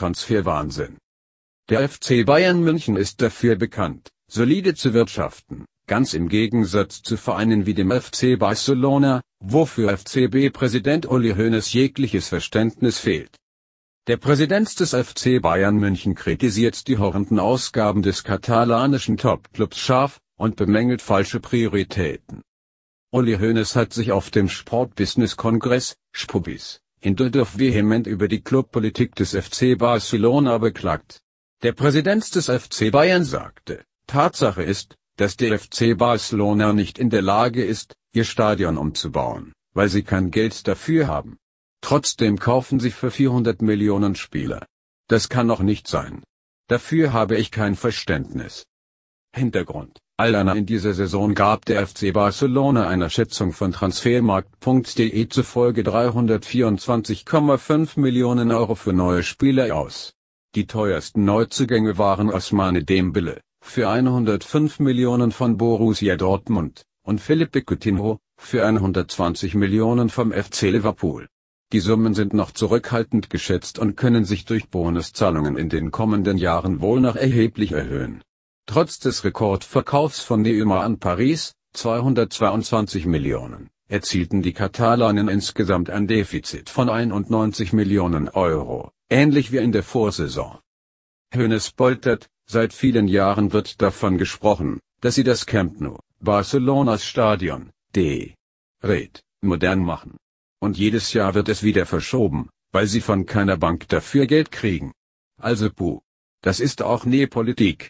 Transferwahnsinn. Der FC Bayern München ist dafür bekannt, solide zu wirtschaften, ganz im Gegensatz zu Vereinen wie dem FC Barcelona, wofür FCB-Präsident Uli Hoeneß jegliches Verständnis fehlt. Der Präsident des FC Bayern München kritisiert die horrenden Ausgaben des katalanischen Topclubs scharf und bemängelt falsche Prioritäten. Uli Hoeneß hat sich auf dem Sportbusiness-Kongress, Spubis, in Dudorf vehement über die Clubpolitik des FC Barcelona beklagt. Der Präsident des FC Bayern sagte, Tatsache ist, dass der FC Barcelona nicht in der Lage ist, ihr Stadion umzubauen, weil sie kein Geld dafür haben. Trotzdem kaufen sie für 400 Millionen Spieler. Das kann doch nicht sein. Dafür habe ich kein Verständnis. Hintergrund Alana in dieser Saison gab der FC Barcelona einer Schätzung von transfermarkt.de zufolge 324,5 Millionen Euro für neue Spieler aus. Die teuersten Neuzugänge waren Osmane Dembele, für 105 Millionen von Borussia Dortmund, und Felipe Coutinho, für 120 Millionen vom FC Liverpool. Die Summen sind noch zurückhaltend geschätzt und können sich durch Bonuszahlungen in den kommenden Jahren wohl noch erheblich erhöhen. Trotz des Rekordverkaufs von Neymar an Paris, 222 Millionen, erzielten die Katalanen insgesamt ein Defizit von 91 Millionen Euro, ähnlich wie in der Vorsaison. Hoeneß poltert, seit vielen Jahren wird davon gesprochen, dass sie das Camp Nou, Barcelonas Stadion, D. Red, modern machen. Und jedes Jahr wird es wieder verschoben, weil sie von keiner Bank dafür Geld kriegen. Also puh. Das ist auch Nähpolitik.